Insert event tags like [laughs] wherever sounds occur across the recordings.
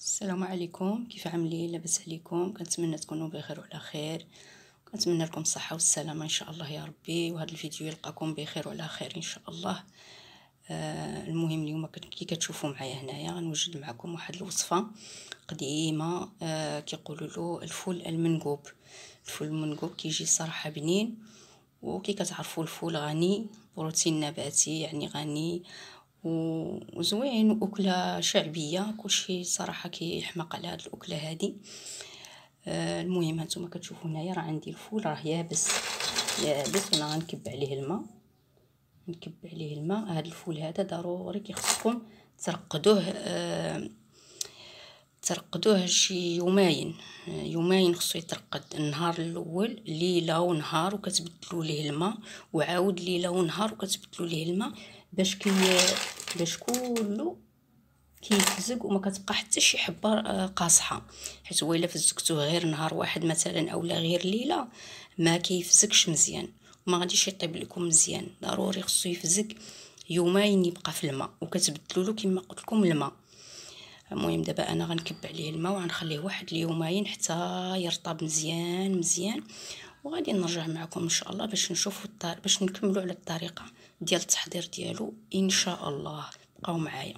السلام عليكم كيف عاملين لاباس عليكم كنتمنى تكونوا بخير وعلى خير كنتمنى لكم الصحه والسلامه ان شاء الله يا ربي وهذا الفيديو يلقاكم بخير وعلى خير ان شاء الله آه المهم اليوم كي كتشوفوا معايا هنايا غنوجد معكم واحد الوصفه قديمه آه كيقولوا له الفول المنقوب الفول المنقوب كيجي صراحه بنين وكي كتعرفوا الفول غني بروتين نباتي يعني غني وزوين واكله شعبيه كلشي صراحه كيحماق على هاد الاكله هادي آه، المهم هانتوما كتشوفوا هنايا راه عندي الفول راه يابس يابس انا غنكب عليه الماء نكب عليه الماء هاد الفول هذا ضروري كيخصكم ترقدوه آه ترقدوه شي يومين آه، يومين خصو يترقد النهار الاول ليله ونهار وكتبدلوا ليه الماء وعاود ليله ونهار وكتبدلوا ليه الماء باش كي باش كله كيفزق وما كتبقى حتى شي حبه آه، قاصحه حيت هو الا فزقتوه غير نهار واحد مثلا اولا غير ليله ما كيفزقش مزيان وما غاديش يطيب لكم مزيان ضروري خصو يفزق يومين يبقى في الماء وكتبدلوا له كما قلت لكم الماء المهم دابا انا غنكب عليه الماء وغنخليه واحد اليومين حتى يرطب مزيان مزيان وغادي نرجع معكم ان شاء الله باش نشوفوا الطريق باش نكملوا على الطريقه ديال التحضير ديالو ان شاء الله بقاو معايا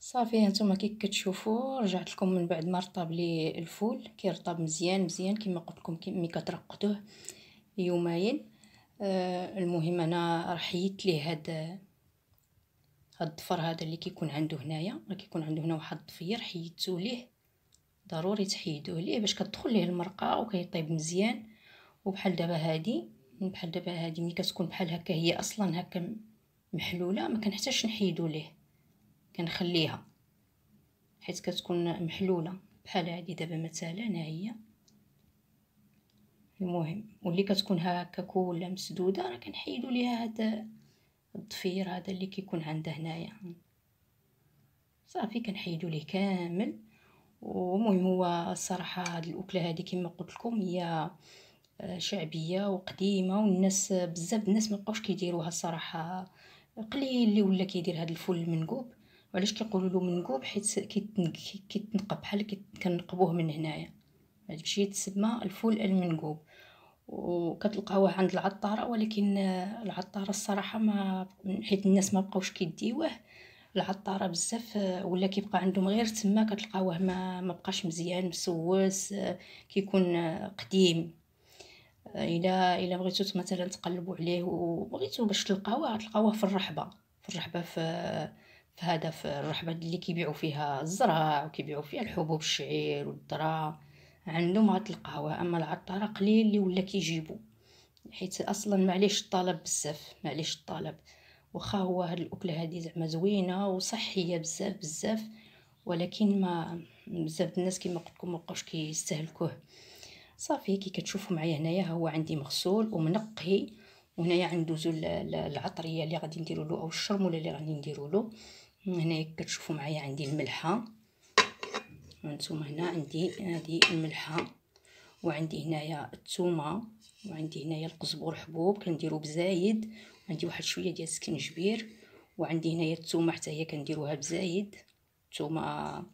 صافي هانتوما كي كتشوفوا رجعت لكم من بعد ما رطب لي الفول كيرطب مزيان مزيان كما قلت لكم ملي كترقدوه يومين آه المهم انا راه حيدت ليه هاد هاد الضفر هذا اللي كيكون عنده هنايا راه كيكون عنده هنا واحد الضفير حيدته ليه ضروري تحيدوه ليه باش كتدخل ليه المرقه وكيطيب مزيان وبحال دابا هادي بحال دابا هادي ملي كتكون بحال هكا هي اصلا هكا محلوله ما كنحتاجش نحيدو ليه كنخليها حيت كتكون محلوله بحال هادي دابا مثلا ها هي المهم واللي كتكون هكا كولا مسدوده راه كنحيدو ليها هاد الضفير هذا اللي كيكون عندها هنايا صافي كنحيدو ليه كامل ومهم هو الصراحه هاد الاكله هذه كما قلت لكم هي آه، شعبيه وقديمه والناس بزاف الناس ما بقاوش كيديروها الصراحه قليل اللي ولا كيدير هذا الفول المنقوب وعلاش كيقولوا له منقوب حيت كيتنقب بحال كنقبوه من هنايا الشيء تسمى الفول المنقوب وكتلقاوه عند العطاره ولكن آه، العطاره الصراحه ما حيت الناس ما بقاوش كيديوه العطاره بزاف آه، ولا كيبقى عندهم غير تما كتلقاوه ما مابقاش مزيان مسوس آه، كيكون آه، قديم الا الا بغيتو مثلا تقلبوا عليه وبغيتو باش تلقاوه تلقاوه في الرحبه في الرحبه في في هذا في الرحبه اللي كيبيعوا فيها الزرع وكيبيعوا فيها الحبوب الشعير والذره عندهم غتلقاوه اما العطاره قليل اللي ولا كيجيبوا حيت اصلا معليش الطلب بزاف معليش الطلب واخا هو هاد الاكله هادي زعما زوينه وصحيه بزاف بزاف ولكن ما بزاف الناس كما قلت لكم مابقاوش كيستهلكوه صافي كي كتشوفوا معايا هنايا هو عندي مغسول ومنقي وهنايا عندو العطريه اللي غادي نديرو له او الشرموله اللي غادي نديرو له هنايا كتشوفوا معايا عندي الملحه هانتوما هنا عندي هذه الملحه وعندي هنايا الثومه وعندي هنايا القزبر حبوب كنديرو بزايد عندي واحد شويه ديال السكنجبير وعندي هنايا الثومه حتى هي كنديروها بزايد الثومه آه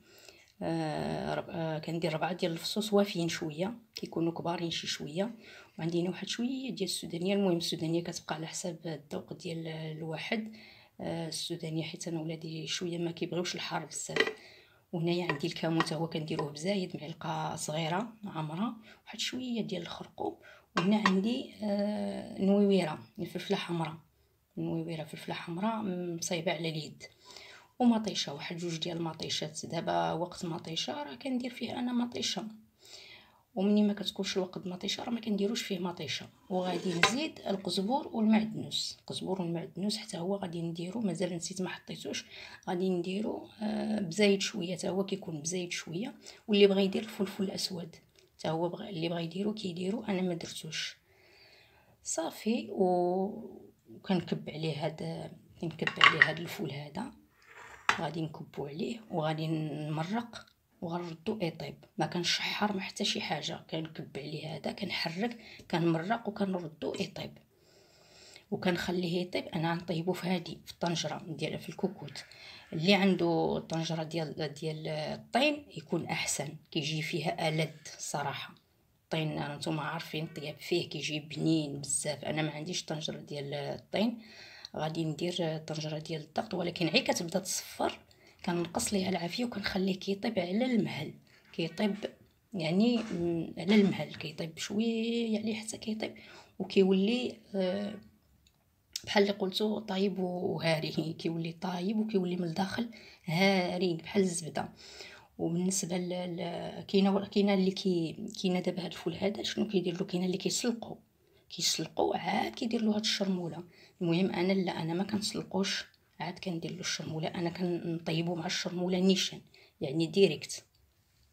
آه كندير ربعه ديال الفصوص وافيين شويه كيكونوا كبارين شي شويه وعندي هنا واحد شويه ديال السودانيه المهم السودانيه كتبقى على حساب الذوق ديال الواحد آه السودانيه حيت انا ولادي شويه ما كيبغيوش الحار بزاف وهنايا عندي الكمون هو كنديروه بزايد معلقه صغيره عامره واحد شويه ديال الخرقوم وهنا عندي آه نويويره الفلفله حمراء نويويره فلفله حمراء مصايبه على اليد ومطيشه واحد جوج ديال المطيشات دابا وقت مطيشه راه كندير فيه انا مطيشه ومني ما كتكونش الوقت مطيشه راه ما كنديروش فيه مطيشه وغادي نزيد القزبور والمعدنوس القزبور والمعدنوس حتى هو غادي نديرو مازال نسيت ما حطيتوش غادي نديرو آه، بزايد شويه حتى هو كيكون بزايد شويه واللي بغى يدير الفلفل الاسود حتى هو بغى اللي بغى يديرو كيديرو انا ما درتوش صافي و وكنكب عليه هاد كنكب عليه هاد الفول هذا غادي نكبو عليه وغادي نمرق وغنردو يطيب ما كنشحر ما حتى شي حاجه كنكب عليه هذا كنحرك كنمرق وكنردو يطيب وكنخليه يطيب انا غنطيبو في هادي في الطنجره ديال في الكوكوت اللي عنده الطنجره ديال ديال الطين يكون احسن كيجي فيها الد صراحه الطين نتوما عارفين الطياب فيه كيجي بنين بزاف انا ما عنديش طنجره ديال الطين غادي ندير طنجره ديال الضغط ولكن عي كتبدا تصفر كنقص ليه العافيه وكنخليه كيطيب على المهل كيطيب يعني على المهل كيطيب شويه يعني حتى كيطيب وكيولي آه، بحال اللي قلتو طايب وهاري كيولي طايب وكيولي من الداخل هاري بحال الزبده وبالنسبه ل كاينه كاينه اللي كي كاينه دابا هاد الفول هذا شنو كيدير له كاينه اللي كيسلقو كيسلقو عاد كيدير له هاد الشرموله المهم انا لا انا ما كنسلقوش عاد كندير له الشرموله انا كنطيبو مع الشرموله نيشان يعني ديريكت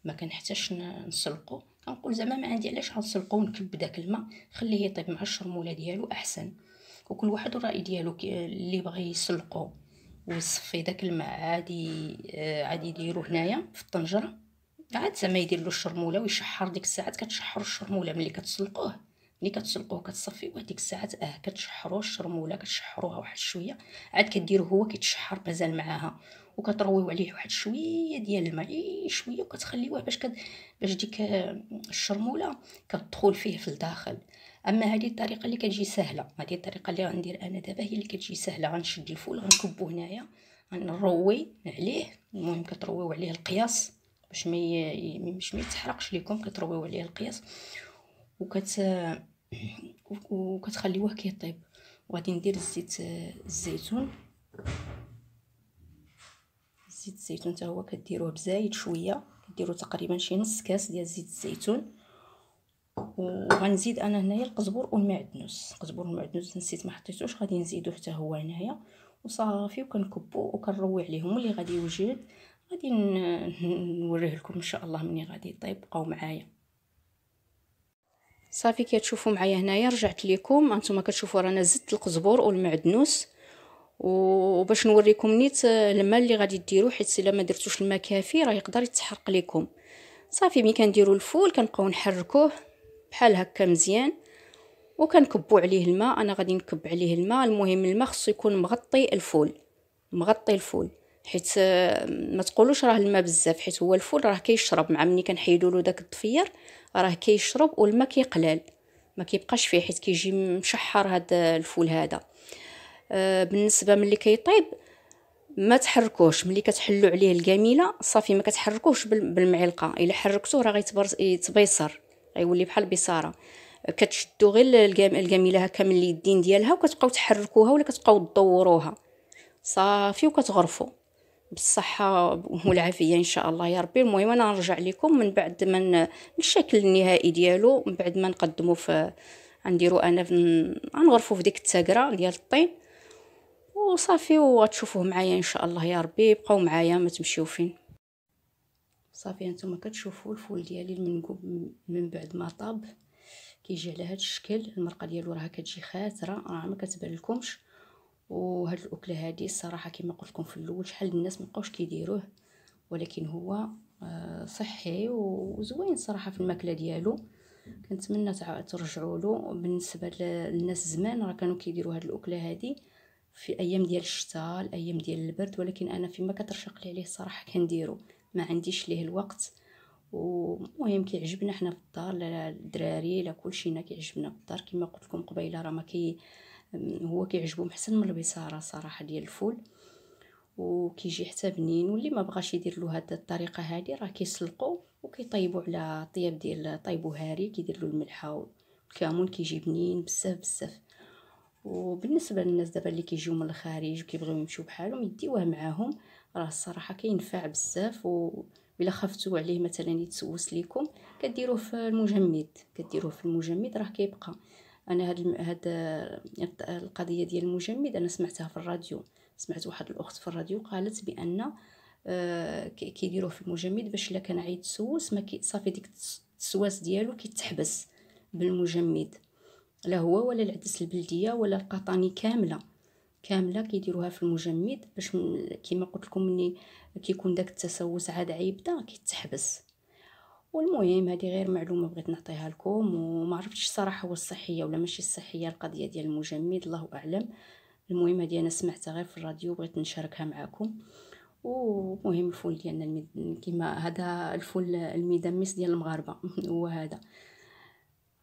ما كنحتاجش نسلقو كنقول زعما ما عندي علاش غنسلقو ونكب داك الماء خليه يطيب مع الشرموله ديالو احسن وكل واحد الراي ديالو اللي بغى يسلقو ويصفي داك الماء عادي آه، عادي يديرو هنايا في الطنجره عاد زعما يدير له الشرموله ويشحر ديك الساعات كتشحر الشرموله ملي كتسلقوه ملي كتسلقوه كتصفي وهاديك الساعات اه كتشحروا الشرموله كتشحروها واحد شويه عاد كديرو هو كيتشحر مازال معاها وكترويو عليه واحد شويه ديال الماء شويه وكتخليوه باش كد... باش ديك آه، الشرموله كتدخل فيه في الداخل اما هذه الطريقه اللي كتجي سهله هذه الطريقه اللي غندير انا دابا هي اللي كتجي سهله غنشد الفول غنكبو هنايا غنروي عليه المهم كترويو عليه القياس باش ما مي... باش ما يتحرقش ليكم كترويو عليه القياس وكت وكتخليوه كيطيب وغادي ندير الزيت الزيتون زيت الزيتون حتى هو كديروه بزايد شويه كديروا تقريبا شي نص كاس ديال زيت الزيتون وغنزيد انا هنايا القزبر والمعدنوس القزبر والمعدنوس نسيت ما حطيتوش غادي نزيدو حتى هو هنايا وصافي وكنكبو وكنروي عليهم اللي غادي يوجد غادي نوريه لكم ان شاء الله ملي غادي يطيب بقاو معايا صافي كتشوفوا معايا هنايا رجعت لكم انتما كتشوفوا رانا زدت القزبر والمعدنوس وباش نوريكم نيت آه، الماء اللي غادي ديرو حيت الا ما درتوش الماء كافي راه يقدر يتحرق لكم صافي ملي كنديروا الفول كنبقاو نحركوه بحال هكا مزيان وكنكبوا عليه الماء انا غادي نكب عليه الماء المهم الماء خصو يكون مغطي الفول مغطي الفول حيت ما تقولوش راه الماء بزاف حيت هو الفول راه كيشرب مع ملي كنحيدوا له داك الضفير راه كيشرب والماء كيقلال ما كيبقاش فيه حيت كيجي مشحر هاد الفول هذا آه، بالنسبه ملي كيطيب ما تحركوش ملي كتحلو عليه الكميله صافي ما كتحركوش بالمعلقه الا حركتوه راه غيتبيصر غيولي بحال بصاره كتشدو غير الكميله هكا من اليدين ديالها وكتبقاو تحركوها ولا كتبقاو تدوروها صافي وكتغرفوا بالصحة والعافية إن شاء الله يا ربي المهم أنا نرجع لكم من بعد من الشكل النهائي ديالو من بعد ما نقدمو في غنديرو أنا نغرفو غنغرفو في ديك التاقرة ديال الطين وصافي وغتشوفوه معايا إن شاء الله يا ربي بقاو معايا ما تمشيو فين صافي هانتوما كتشوفوا الفول ديالي المنقوب من بعد ما طاب كيجي على هذا الشكل المرقه ديالو راه كتجي خاسره راه ما كتبان لكمش وهاد الاكله هادي الصراحه كما قلت لكم في الاول شحال من الناس ما بقاوش كيديروه ولكن هو آه، صحي وزوين صراحه في الماكله ديالو كنتمنى ترجعوا له بالنسبه للناس زمان راه كانوا كيديروا هاد الاكله هادي في ايام ديال الشتاء الايام ديال البرد ولكن انا فيما كترشق لي عليه الصراحه كنديرو ما عنديش ليه الوقت ومهم كيعجبنا حنا في الدار لا الدراري لا كلشينا كيعجبنا في الدار كما قلت لكم قبيله راه ما كي هو كيعجبهم حسن من البصاره صراحه ديال الفول وكيجي حتى بنين واللي ما بغاش يدير له هاد الطريقه هادي راه كيسلقوا وكيطيبوا على طياب ديال طيبو هاري كيدير له الملحه والكمون كيجي بنين بزاف بزاف وبالنسبه للناس دابا اللي كيجيو من الخارج وكيبغيو يمشيو بحالهم يديوه معاهم راه الصراحه كينفع بزاف و الا خفتوا عليه مثلا يتسوس ليكم كديروه في المجمد كديروه في المجمد راه كيبقى انا هاد الم... هاد آه، القضيه ديال المجمد انا سمعتها في الراديو سمعت واحد الاخت في الراديو قالت بان آه، كيديروه في المجمد باش الا كان عيد سوس ما كي صافي ديك التسواس ديالو كيتحبس بالمجمد لا هو ولا العدس البلديه ولا القطاني كامله كامله كيديروها في المجمد باش كيما قلت لكم ملي كيكون داك التسوس عاد عيبدا كيتحبس والمهم هذه غير معلومه بغيت نعطيها لكم وما عرفتش الصراحه هو الصحيه ولا ماشي الصحيه القضيه ديال المجمد الله اعلم المهم هذه انا سمعتها غير في الراديو بغيت نشاركها معكم ومهم الفول ديالنا المد... كما هذا الفول الميدمس ديال المغاربه [laughs] هو هذا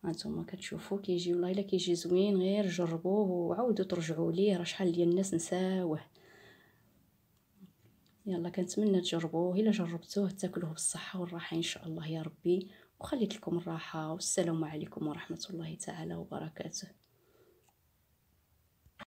هانتوما كتشوفوا كيجي والله الا كيجي زوين غير جربوه وعاودوا ترجعوا ليه راه شحال ديال الناس نساوه يلا كنتمنى تجربوه الا جربتوه تاكلوه بالصحه والراحه ان شاء الله يا ربي وخليت لكم الراحه والسلام عليكم ورحمه الله تعالى وبركاته